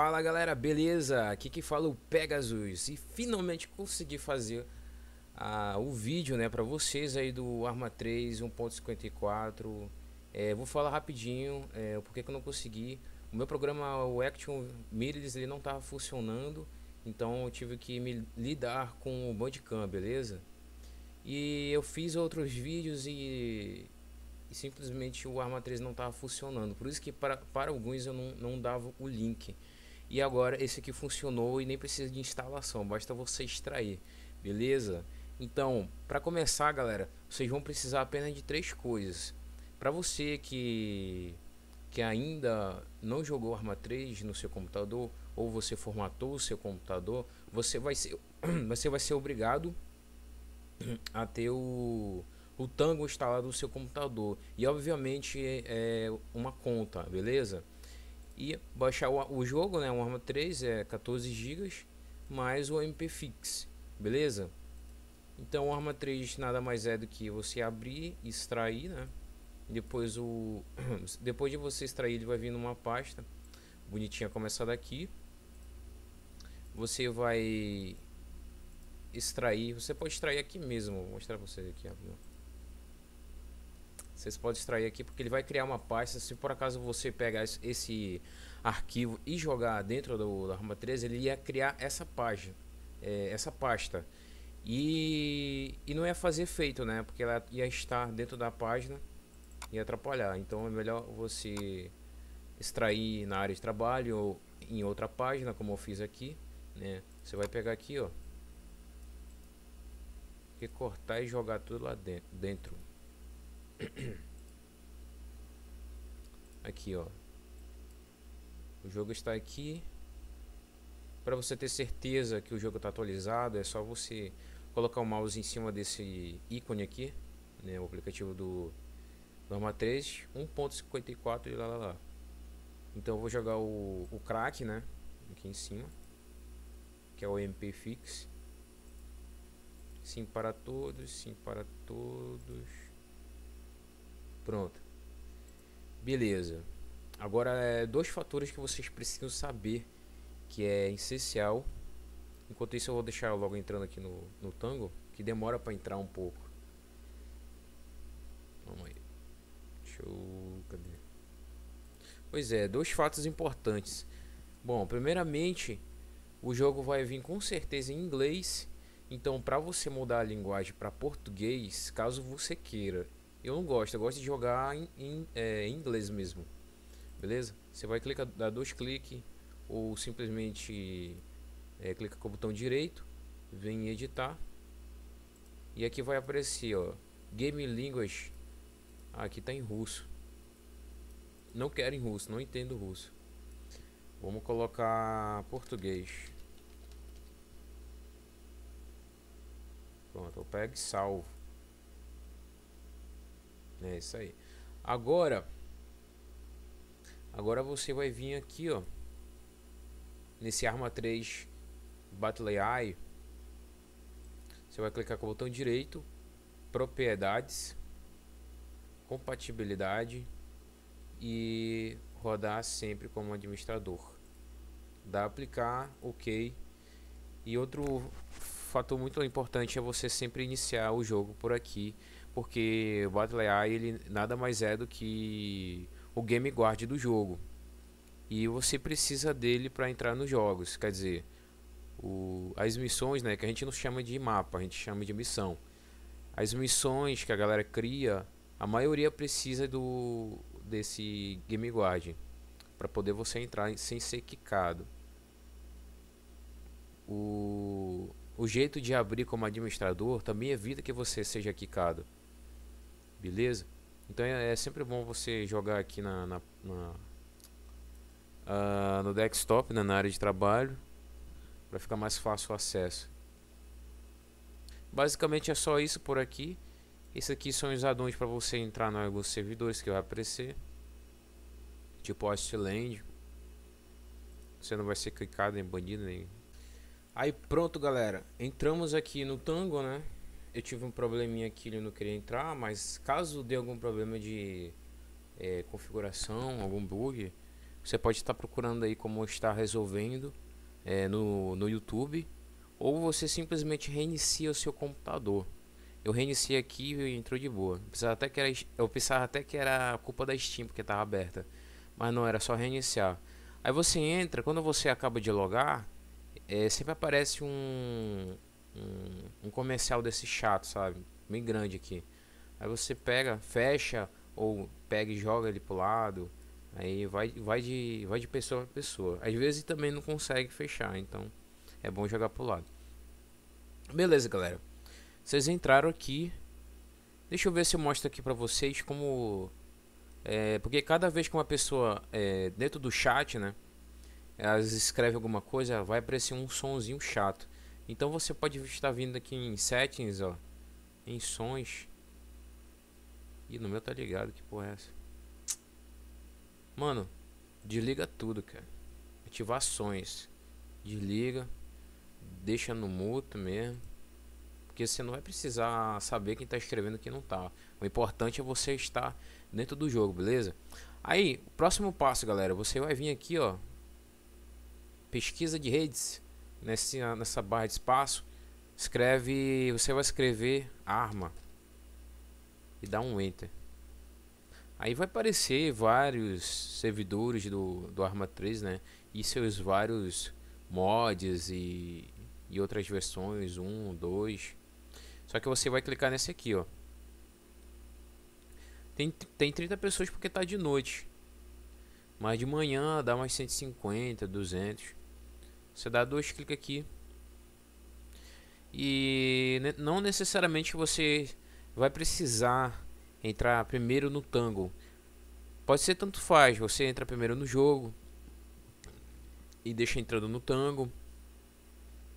Fala galera, beleza? Aqui que fala é o Pegasus e finalmente consegui fazer ah, o vídeo né, para vocês aí do Arma 3 1.54 é, Vou falar rapidinho é, o porquê que eu não consegui O meu programa, o Action Mirrors, ele não estava funcionando Então eu tive que me lidar com o Bandicam, beleza? E eu fiz outros vídeos e e simplesmente o Arma 3 não estava funcionando. Por isso que para, para alguns eu não, não dava o link. E agora esse aqui funcionou e nem precisa de instalação, basta você extrair, beleza? Então, para começar, galera, vocês vão precisar apenas de três coisas. Para você que que ainda não jogou Arma 3 no seu computador ou você formatou o seu computador, você vai ser você vai ser obrigado a ter o o Tango instalado no seu computador e obviamente é, é uma conta, beleza? e baixar o, o jogo, né? O Arma 3 é 14 GB mais o fix beleza? Então o Arma 3 nada mais é do que você abrir e extrair, né? Depois o depois de você extrair, ele vai vir numa pasta bonitinha começada daqui. Você vai extrair, você pode extrair aqui mesmo, vou mostrar pra vocês aqui, ó. Vocês podem extrair aqui porque ele vai criar uma pasta. Se por acaso você pegar esse arquivo e jogar dentro do, arma 13, ele ia criar essa página, é, essa pasta. E, e não ia fazer efeito né? Porque ela ia estar dentro da página e atrapalhar. Então é melhor você extrair na área de trabalho ou em outra página, como eu fiz aqui, né? Você vai pegar aqui, ó, e cortar e jogar tudo lá dentro. dentro. Aqui, ó. O jogo está aqui. Para você ter certeza que o jogo está atualizado, é só você colocar o mouse em cima desse ícone aqui, né, o aplicativo do Norma 3, 1.54 e lá, lá, lá. Então eu vou jogar o, o crack, né, aqui em cima, que é o MP Fix. Sim para todos, sim para todos. Pronto. Beleza. Agora, é, dois fatores que vocês precisam saber que é essencial. Enquanto isso, eu vou deixar logo entrando aqui no, no tango, que demora para entrar um pouco. Vamos aí. Deixa eu. Cadê? Pois é, dois fatos importantes. Bom, primeiramente, o jogo vai vir com certeza em inglês. Então, para você mudar a linguagem para português, caso você queira, eu não gosto, eu gosto de jogar em, em é, inglês mesmo. Beleza? Você vai clicar, dar dois cliques ou simplesmente é, clica com o botão direito, vem em editar e aqui vai aparecer ó, Game Language. Ah, aqui está em russo. Não quero em russo, não entendo russo. Vamos colocar português. Pronto, eu pego e salvo. É isso aí. Agora, agora você vai vir aqui, ó, nesse Arma 3 Battle AI. Você vai clicar com o botão direito, propriedades, compatibilidade e rodar sempre como administrador. Dá aplicar, ok. E outro fator muito importante é você sempre iniciar o jogo por aqui, porque o Battle AI ele nada mais é do que o game guard do jogo. E você precisa dele para entrar nos jogos, quer dizer, o, as missões, né, que a gente não chama de mapa, a gente chama de missão. As missões que a galera cria, a maioria precisa do desse game guard para poder você entrar sem ser quicado. O o jeito de abrir como administrador também evita que você seja quicado. Beleza? Então é, é sempre bom você jogar aqui na, na, na uh, no desktop, né, na área de trabalho, para ficar mais fácil o acesso. Basicamente é só isso por aqui. Esse aqui são os addons para você entrar nos alguns servidores que vai aparecer. Tipo Hostland. Você não vai ser clicado em bandido nem. Aí pronto, galera. Entramos aqui no Tango, né? eu tive um probleminha aqui ele não queria entrar, mas caso dê algum problema de é, configuração, algum bug, você pode estar tá procurando aí como está resolvendo é, no, no YouTube, ou você simplesmente reinicia o seu computador. Eu reiniciei aqui e entrou de boa. Pensava até que era, eu pensava até que era culpa da Steam porque estava aberta, mas não era só reiniciar. Aí você entra, quando você acaba de logar, é, sempre aparece um, um, um comercial desse chato, sabe? Bem grande aqui. Aí você pega, fecha ou pega e joga ele pro lado. Aí vai, vai, de, vai de pessoa para pessoa. Às vezes também não consegue fechar, então é bom jogar pro lado. Beleza, galera. Vocês entraram aqui. Deixa eu ver se eu mostro aqui pra vocês como... É, porque cada vez que uma pessoa é, dentro do chat, né? Elas escreve alguma coisa, vai aparecer um sonzinho chato. Então você pode estar vindo aqui em settings, ó, em sons. E no meu tá ligado, que porra é essa? Mano, desliga tudo, cara. Ativações. Desliga. Deixa no mudo mesmo. Porque você não vai precisar saber quem tá escrevendo quem não tá. O importante é você estar dentro do jogo, beleza? Aí, o próximo passo, galera, você vai vir aqui, ó. Pesquisa de redes nessa nessa barra de espaço, escreve, você vai escrever arma e dá um enter. Aí vai aparecer vários servidores do, do Arma 3, né? E seus vários mods e, e outras versões, 1, 2. Só que você vai clicar nesse aqui, ó. Tem, tem 30 pessoas porque tá de noite. Mas de manhã dá umas 150, 200. Você dá dois cliques aqui. E não necessariamente você vai precisar entrar primeiro no Tango. Pode ser tanto faz, você entra primeiro no jogo e deixa entrando no Tango,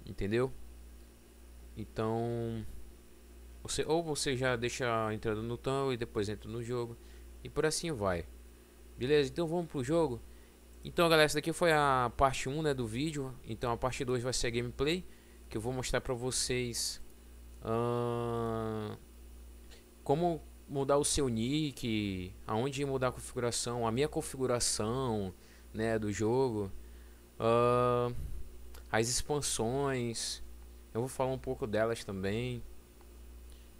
Entendeu? Então, você ou você já deixa entrando no Tango e depois entra no jogo e por assim vai. Beleza? Então vamos pro jogo. Então galera, essa daqui foi a parte 1 né, do vídeo, então a parte 2 vai ser a gameplay, que eu vou mostrar pra vocês uh, como mudar o seu nick, aonde mudar a configuração, a minha configuração né, do jogo, uh, as expansões, eu vou falar um pouco delas também.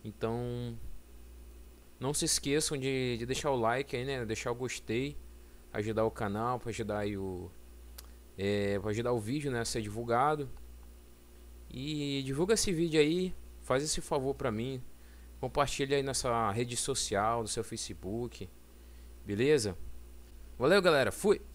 Então, não se esqueçam de, de deixar o like aí, né, deixar o gostei ajudar o canal, para ajudar o é, para ajudar o vídeo né, a ser divulgado. E divulga esse vídeo aí, faz esse favor para mim, compartilha aí nessa rede social, no seu Facebook, beleza? Valeu, galera, fui.